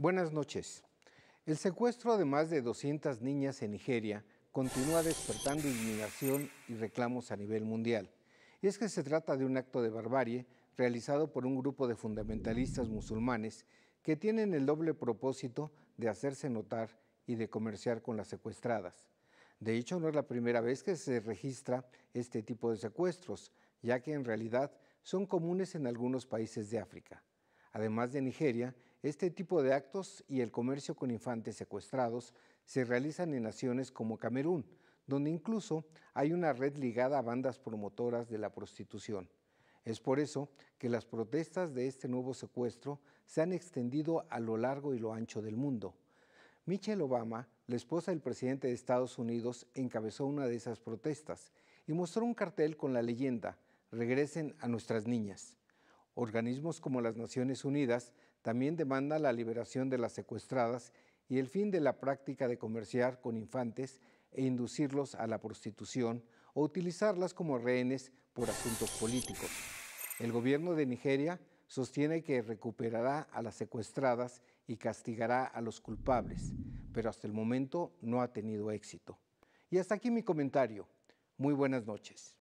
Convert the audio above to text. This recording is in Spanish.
Buenas noches. El secuestro de más de 200 niñas en Nigeria continúa despertando indignación y reclamos a nivel mundial. Y es que se trata de un acto de barbarie realizado por un grupo de fundamentalistas musulmanes que tienen el doble propósito de hacerse notar y de comerciar con las secuestradas. De hecho, no es la primera vez que se registra este tipo de secuestros, ya que en realidad son comunes en algunos países de África. Además de Nigeria, este tipo de actos y el comercio con infantes secuestrados se realizan en naciones como Camerún, donde incluso hay una red ligada a bandas promotoras de la prostitución. Es por eso que las protestas de este nuevo secuestro se han extendido a lo largo y lo ancho del mundo. Michelle Obama, la esposa del presidente de Estados Unidos, encabezó una de esas protestas y mostró un cartel con la leyenda, regresen a nuestras niñas organismos como las Naciones Unidas también demandan la liberación de las secuestradas y el fin de la práctica de comerciar con infantes e inducirlos a la prostitución o utilizarlas como rehenes por asuntos políticos. El gobierno de Nigeria sostiene que recuperará a las secuestradas y castigará a los culpables, pero hasta el momento no ha tenido éxito. Y hasta aquí mi comentario. Muy buenas noches.